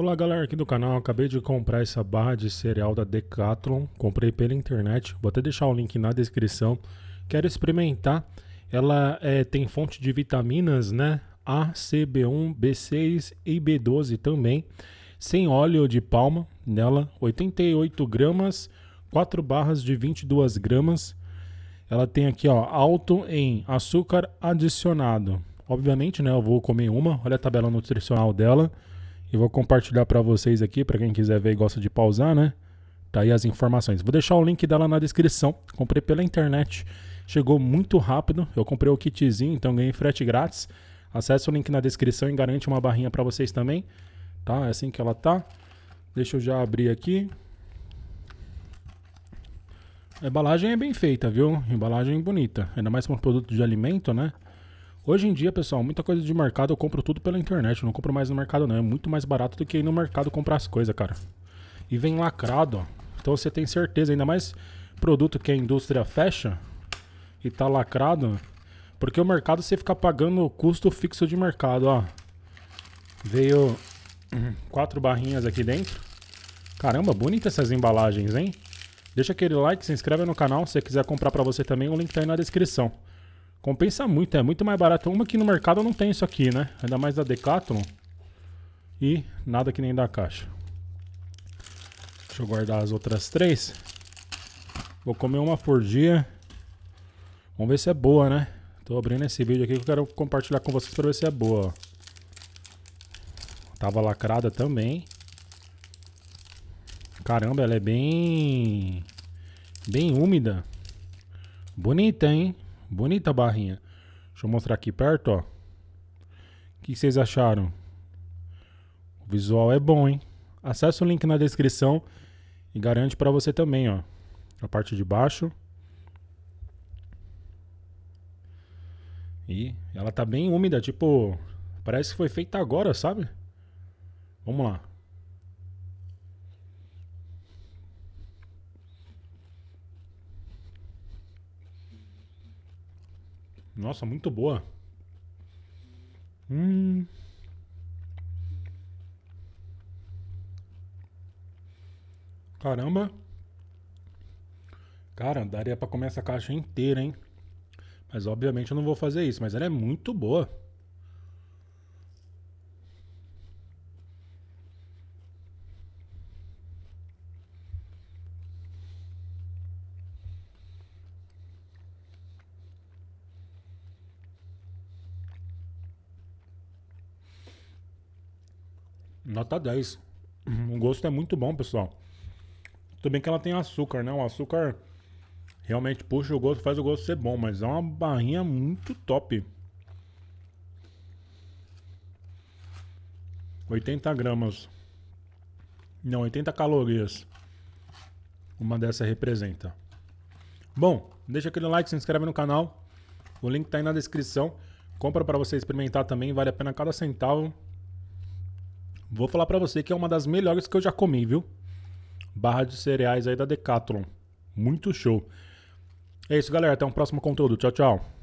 Olá galera aqui do canal, acabei de comprar essa barra de cereal da Decathlon, comprei pela internet, vou até deixar o link na descrição, quero experimentar, ela é, tem fonte de vitaminas né, A, C, B1, B6 e B12 também, sem óleo de palma nela, 88 gramas, 4 barras de 22 gramas, ela tem aqui ó, alto em açúcar adicionado, obviamente né, eu vou comer uma, olha a tabela nutricional dela, e vou compartilhar para vocês aqui, para quem quiser ver e gosta de pausar, né? Tá aí as informações. Vou deixar o link dela na descrição. Comprei pela internet. Chegou muito rápido. Eu comprei o kitzinho, então ganhei frete grátis. Acesse o link na descrição e garante uma barrinha para vocês também. Tá? É assim que ela tá. Deixa eu já abrir aqui. A embalagem é bem feita, viu? Embalagem bonita. Ainda mais para um produto de alimento, né? Hoje em dia, pessoal, muita coisa de mercado eu compro tudo pela internet. Eu não compro mais no mercado, não. É muito mais barato do que ir no mercado comprar as coisas, cara. E vem lacrado, ó. Então você tem certeza, ainda mais produto que a indústria fecha e tá lacrado. Porque o mercado você fica pagando o custo fixo de mercado, ó. Veio uhum, quatro barrinhas aqui dentro. Caramba, bonita essas embalagens, hein? Deixa aquele like, se inscreve no canal. Se você quiser comprar para você também, o link tá aí na descrição. Compensa muito, é muito mais barato. Uma que no mercado não tem isso aqui, né? Ainda mais da Decathlon. E nada que nem da caixa. Deixa eu guardar as outras três. Vou comer uma por dia. Vamos ver se é boa, né? Tô abrindo esse vídeo aqui que eu quero compartilhar com vocês para ver se é boa. Tava lacrada também. Caramba, ela é bem... Bem úmida. Bonita, hein? Bonita a barrinha. Deixa eu mostrar aqui perto, ó. O que vocês acharam? O visual é bom, hein? Acesse o link na descrição e garante para você também, ó. A parte de baixo. E ela tá bem úmida, tipo, parece que foi feita agora, sabe? Vamos lá. Nossa, muito boa. Hum. Caramba. Cara, daria para comer essa caixa inteira, hein? Mas obviamente eu não vou fazer isso, mas ela é muito boa. Nota 10. O gosto é muito bom, pessoal. Tudo bem que ela tem açúcar, né? O açúcar realmente puxa o gosto, faz o gosto ser bom, mas é uma barrinha muito top. 80 gramas. Não, 80 calorias. Uma dessa representa. Bom, deixa aquele like, se inscreve no canal. O link tá aí na descrição. Compra para você experimentar também, vale a pena cada centavo. Vou falar para você que é uma das melhores que eu já comi, viu? Barra de cereais aí da Decathlon. Muito show. É isso, galera. Até um próximo conteúdo. Tchau, tchau.